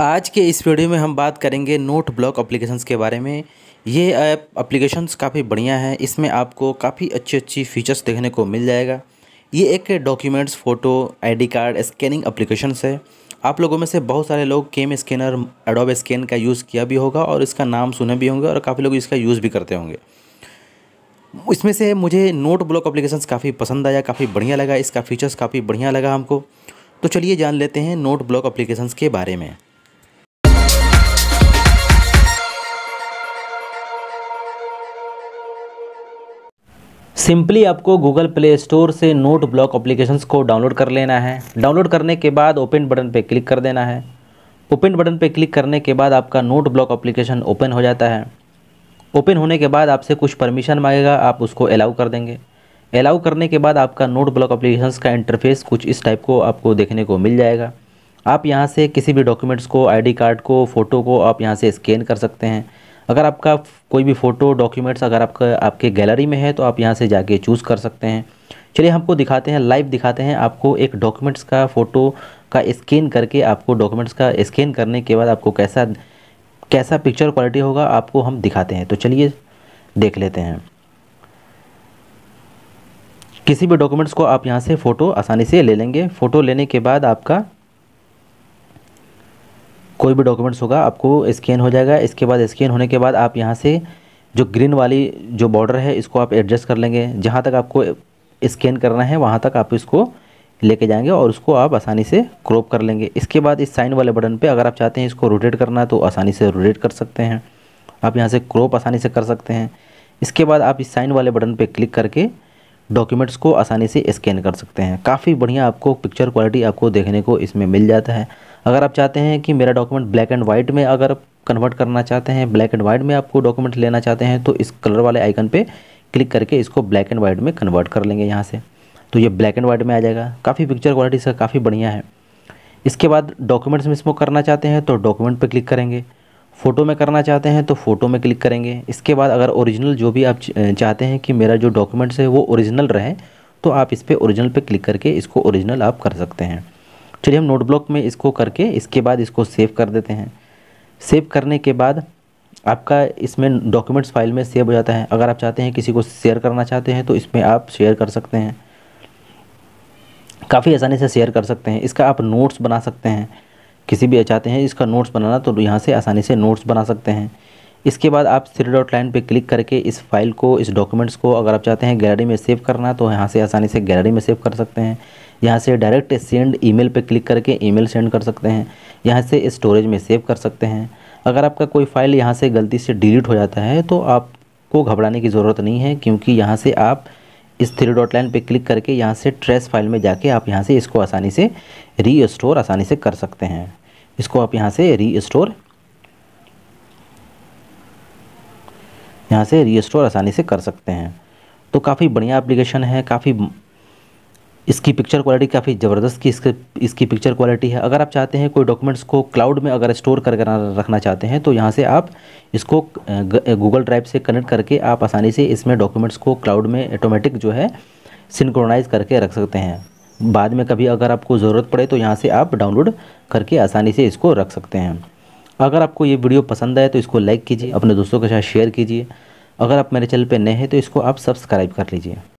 आज के इस वीडियो में हम बात करेंगे नोट ब्लॉक अप्लीकेशंस के बारे में ये ऐप अप्लीकेशंस काफ़ी बढ़िया है इसमें आपको काफ़ी अच्छी अच्छी फीचर्स देखने को मिल जाएगा ये एक documents photo ID card scanning applications है आप लोगों में से बहुत सारे लोग केम स्कैनर एडोब स्कैन का यूज़ किया भी होगा और इसका नाम सुने भी होंगे और काफ़ी लोग इसका यूज़ भी करते होंगे इसमें से मुझे नोट ब्लॉक अप्लीकेशन काफ़ी पसंद आया काफ़ी बढ़िया लगा इसका फीचर्स काफ़ी बढ़िया लगा हमको तो चलिए जान लेते हैं नोट ब्लॉक अप्लीकेशंस के बारे में सिंपली आपको गूगल प्ले स्टोर से नोट ब्लॉक एप्लीकेशन को डाउनलोड कर लेना है डाउनलोड करने के बाद ओपन बटन पर क्लिक कर देना है ओपन बटन पर क्लिक करने के बाद आपका नोट ब्लॉक अप्लीकेशन ओपन हो जाता है ओपन होने के बाद आपसे कुछ परमिशन मांगेगा आप उसको अलाउ कर देंगे अलाउ करने के बाद आपका नोट ब्लॉक एप्लीकेशन का इंटरफेस कुछ इस टाइप को आपको देखने को मिल जाएगा आप यहाँ से किसी भी डॉक्यूमेंट्स को आईडी कार्ड को फ़ोटो को आप यहाँ से स्कैन कर सकते हैं अगर आपका कोई भी फ़ोटो डॉक्यूमेंट्स अगर आपका आपके गैलरी में है तो आप यहाँ से जाके चूज़ कर सकते हैं चलिए हमको दिखाते हैं लाइव दिखाते हैं आपको एक डॉक्यूमेंट्स का फ़ोटो का स्कैन करके आपको डॉक्यूमेंट्स का स्कैन करने के बाद आपको कैसा कैसा पिक्चर क्वालिटी होगा आपको हम दिखाते हैं तो चलिए देख लेते हैं किसी भी डॉक्यूमेंट्स को आप यहाँ से फ़ोटो आसानी से ले लेंगे फ़ोटो लेने के बाद आपका कोई भी डॉक्यूमेंट्स होगा आपको स्कैन हो जाएगा इसके बाद स्कैन होने के बाद आप यहाँ से जो ग्रीन वाली जो बॉर्डर है इसको आप एडजस्ट कर लेंगे जहाँ तक आपको स्कैन करना है वहाँ तक आप इसको लेके जाएंगे और उसको आप आसानी से क्रॉप कर लेंगे इसके बाद इस साइन वाले बटन पे अगर आप चाहते हैं इसको रोटेट करना है तो आसानी से रोटेट कर सकते हैं आप यहाँ से क्रॉप आसानी से कर सकते हैं इसके बाद आप इस साइन वाले बटन पे क्लिक करके डॉक्यूमेंट्स को आसानी से स्कैन कर सकते हैं काफ़ी बढ़िया आपको पिक्चर क्वालिटी आपको देखने को इसमें मिल जाता है अगर आप चाहते हैं कि मेरा डॉक्यूमेंट ब्लैक एंड वाइट में अगर कन्वर्ट करना चाहते हैं ब्लैक एंड वाइट में आपको डॉक्यूमेंट लेना चाहते हैं तो इस कलर वाले आइकन पर क्लिक करके इसको ब्लैक एंड वाइट में कन्वर्ट कर लेंगे यहाँ से तो ये ब्लैक एंड वाइट में आ जाएगा काफ़ी पिक्चर क्वालिटी इसका काफ़ी बढ़िया है इसके बाद डॉक्यूमेंट्स में इसमें करना चाहते हैं तो डॉक्यूमेंट पर क्लिक करेंगे फ़ोटो में करना चाहते हैं तो फ़ोटो में क्लिक करेंगे इसके बाद अगर ओरिजिनल जो भी आप चाहते हैं कि मेरा जो डॉक्यूमेंट्स है वो ओरिजिनल रहे तो आप इस पर ओरिजिनल पे क्लिक करके इसको ओरिजिनल आप कर सकते हैं चलिए हम नोट ब्लॉक में इसको करके इसके बाद इसको सेव कर देते हैं सेव करने के बाद आपका इसमें डॉक्यूमेंट्स फाइल में सेव हो जाता है अगर आप चाहते हैं किसी को शेयर करना चाहते हैं तो इसमें आप शेयर कर सकते हैं काफ़ी आसानी से शेयर कर सकते हैं इसका आप नोट्स बना सकते हैं किसी भी चाहते हैं इसका नोट्स बनाना तो यहाँ से आसानी से नोट्स बना सकते हैं इसके बाद आप थ्री डॉट लाइन पर क्लिक करके इस फाइल को इस डॉक्यूमेंट्स को अगर आप चाहते हैं गैलरी में सेव करना तो यहाँ से आसानी से गैलरी में सेव कर सकते हैं यहाँ से डायरेक्ट सेंड ईमेल पे क्लिक करके ईमेल सेंड कर सकते हैं यहाँ से स्टोरेज में सेव कर सकते हैं अगर आपका कोई फाइल यहाँ से गलती से डिलीट हो जाता है तो आपको घबराने की ज़रूरत नहीं है क्योंकि यहाँ से आप इस थ्री डॉट लाइन पर क्लिक करके यहाँ से ट्रेस फाइल में जाके आप यहाँ से इसको आसानी से री आसानी से कर सकते हैं इसको आप यहाँ से री यहाँ से रिस्टोर आसानी से कर सकते हैं तो काफ़ी बढ़िया एप्लीकेशन है काफ़ी इसकी पिक्चर क्वालिटी काफ़ी ज़बरदस्त की इसके इसकी पिक्चर क्वालिटी है अगर आप चाहते हैं कोई डॉक्यूमेंट्स को क्लाउड में अगर स्टोर कर रखना चाहते हैं तो यहाँ से आप इसको गूगल ड्राइव से कनेक्ट करके आप आसानी से इसमें डॉक्यूमेंट्स को क्लाउड में ऑटोमेटिक जो है सिंक्रोनाइज करके रख सकते हैं बाद में कभी अगर आपको ज़रूरत पड़े तो यहाँ से आप डाउनलोड करके आसानी से इसको रख सकते हैं अगर आपको ये वीडियो पसंद आए तो इसको लाइक कीजिए अपने दोस्तों के साथ शेयर कीजिए अगर आप मेरे चैनल पर नए हैं तो इसको आप सब्सक्राइब कर लीजिए